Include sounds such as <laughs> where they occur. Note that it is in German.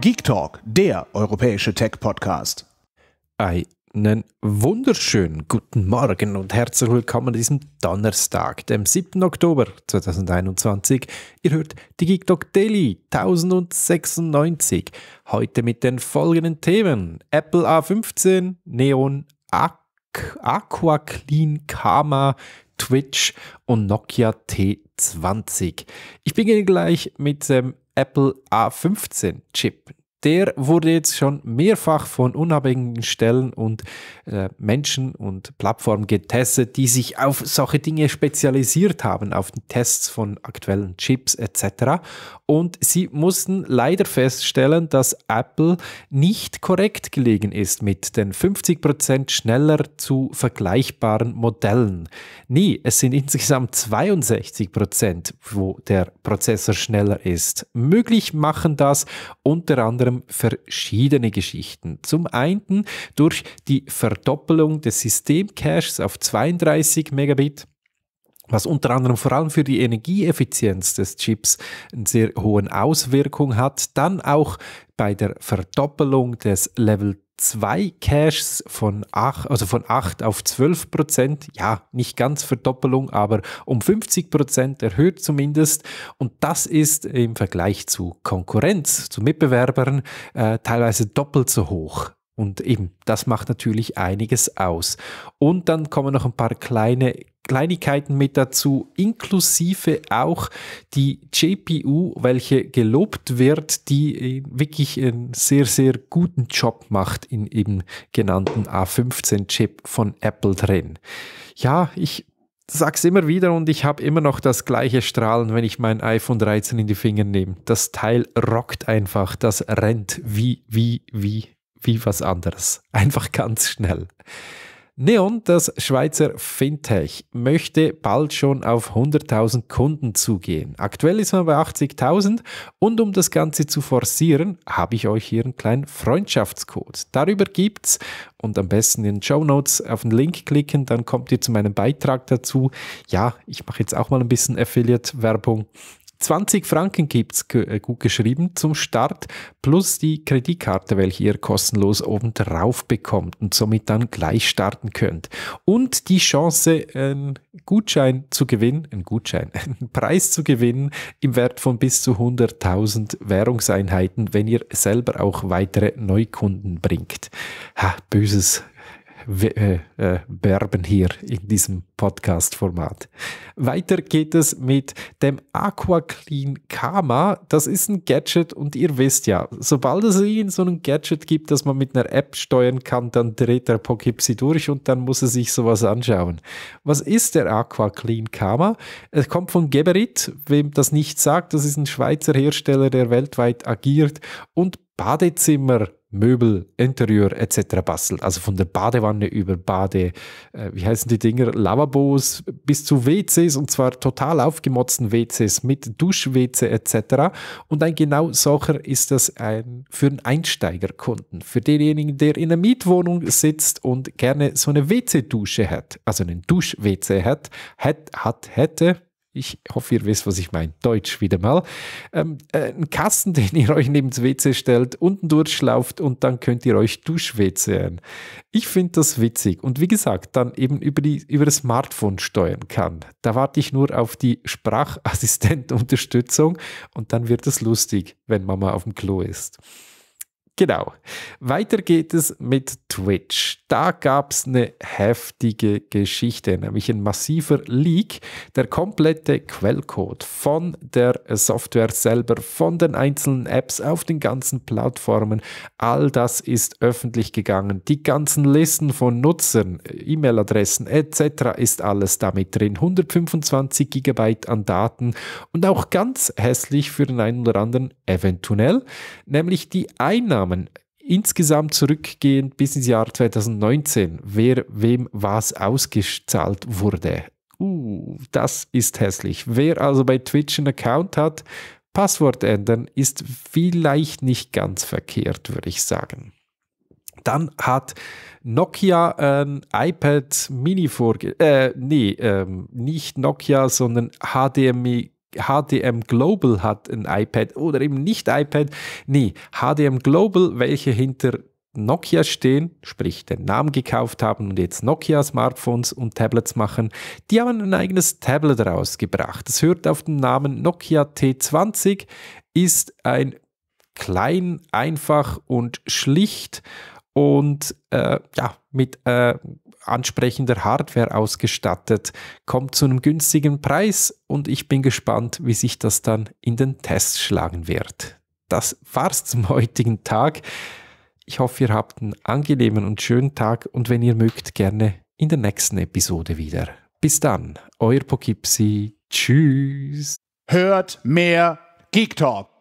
Geek Talk, der europäische Tech-Podcast. Einen wunderschönen guten Morgen und herzlich willkommen an diesem Donnerstag, dem 7. Oktober 2021. Ihr hört die Geek Talk Daily 1096. Heute mit den folgenden Themen: Apple A15, Neon Aqu Aqua Clean Karma, Twitch und Nokia T20. Ich beginne gleich mit dem ähm, Apple A15 Chip der wurde jetzt schon mehrfach von unabhängigen Stellen und äh, Menschen und Plattformen getestet, die sich auf solche Dinge spezialisiert haben, auf den Tests von aktuellen Chips etc. Und sie mussten leider feststellen, dass Apple nicht korrekt gelegen ist mit den 50% schneller zu vergleichbaren Modellen. Nee, es sind insgesamt 62%, wo der Prozessor schneller ist. Möglich machen das unter anderem allem verschiedene Geschichten. Zum einen durch die Verdoppelung des Systemcaches auf 32 Megabit was unter anderem vor allem für die Energieeffizienz des Chips eine sehr hohe Auswirkung hat. Dann auch bei der Verdoppelung des Level zwei Caches von 8, also von 8 auf 12 Prozent. Ja, nicht ganz Verdoppelung, aber um 50 Prozent erhöht zumindest. Und das ist im Vergleich zu Konkurrenz, zu Mitbewerbern, äh, teilweise doppelt so hoch. Und eben, das macht natürlich einiges aus. Und dann kommen noch ein paar kleine Kleinigkeiten mit dazu, inklusive auch die GPU, welche gelobt wird, die äh, wirklich einen sehr, sehr guten Job macht in eben genannten A15-Chip von Apple drin. Ja, ich sag's immer wieder und ich habe immer noch das gleiche Strahlen, wenn ich mein iPhone 13 in die Finger nehme. Das Teil rockt einfach, das rennt wie, wie, wie wie was anderes. <laughs> Einfach ganz schnell. Neon, das Schweizer Fintech, möchte bald schon auf 100.000 Kunden zugehen. Aktuell ist man bei 80.000 und um das Ganze zu forcieren, habe ich euch hier einen kleinen Freundschaftscode. Darüber gibt es und am besten in den Show Notes auf den Link klicken, dann kommt ihr zu meinem Beitrag dazu. Ja, ich mache jetzt auch mal ein bisschen Affiliate-Werbung 20 Franken gibt's äh, gut geschrieben zum Start, plus die Kreditkarte, welche ihr kostenlos oben drauf bekommt und somit dann gleich starten könnt. Und die Chance, einen Gutschein zu gewinnen, einen Gutschein, <laughs> einen Preis zu gewinnen im Wert von bis zu 100.000 Währungseinheiten, wenn ihr selber auch weitere Neukunden bringt. Ha, böses äh, äh, werben hier in diesem Podcast-Format. Weiter geht es mit dem AquaClean Clean Karma. Das ist ein Gadget und ihr wisst ja, sobald es irgend so ein Gadget gibt, das man mit einer App steuern kann, dann dreht der Pokipsi durch und dann muss er sich sowas anschauen. Was ist der AquaClean Clean Karma? Es kommt von Geberit, wem das nicht sagt, das ist ein Schweizer Hersteller, der weltweit agiert und Badezimmer, Möbel, Interieur etc. bastelt. Also von der Badewanne über Bade, äh, wie heißen die Dinger, Lavabos bis zu WCs und zwar total aufgemotzten WCs mit Dusch-WC etc. Und ein genau solcher ist das ein, für einen Einsteigerkunden, für denjenigen, der in einer Mietwohnung sitzt und gerne so eine WC-Dusche hat, also einen Dusch-WC hat, hat, hat, hätte, ich hoffe, ihr wisst, was ich meine. Deutsch wieder mal. Ähm, äh, ein Kasten, <laughs> den ihr euch neben das WC stellt, unten durchschlauft und dann könnt ihr euch DuschwCen. Ich finde das witzig und wie gesagt, dann eben über, die, über das Smartphone steuern kann. Da warte ich nur auf die Sprachassistentenunterstützung und dann wird es lustig, wenn Mama auf dem Klo ist. Genau. Weiter geht es mit Twitch. Da gab es eine heftige Geschichte, nämlich ein massiver Leak. Der komplette Quellcode von der Software selber, von den einzelnen Apps auf den ganzen Plattformen, all das ist öffentlich gegangen. Die ganzen Listen von Nutzern, E-Mail-Adressen etc. ist alles damit drin. 125 GB an Daten und auch ganz hässlich für den einen oder anderen eventuell, nämlich die Einnahmen Einnahmen insgesamt zurückgehend bis ins Jahr 2019, wer wem was ausgezahlt wurde. Uh, das ist hässlich. Wer also bei Twitch einen Account hat, Passwort ändern ist vielleicht nicht ganz verkehrt, würde ich sagen. Dann hat Nokia ein iPad Mini vorge... Äh, nee, ähm, nicht Nokia, sondern HDMI HDM Global hat ein iPad oder eben nicht iPad. Nee, HDM Global, welche hinter Nokia stehen, sprich den Namen gekauft haben und jetzt Nokia-Smartphones und Tablets machen, die haben ein eigenes Tablet rausgebracht. Das hört auf den Namen Nokia T20, ist ein klein, einfach und schlicht und äh, ja, mit äh, ansprechender Hardware ausgestattet, kommt zu einem günstigen Preis und ich bin gespannt, wie sich das dann in den Tests schlagen wird. Das war's zum <laughs> heutigen Tag. Ich hoffe, ihr habt einen angenehmen und schönen Tag und wenn ihr mögt, gerne in der nächsten Episode wieder. Bis dann, euer Pokipsi. Tschüss. Hört mehr Geek Talk.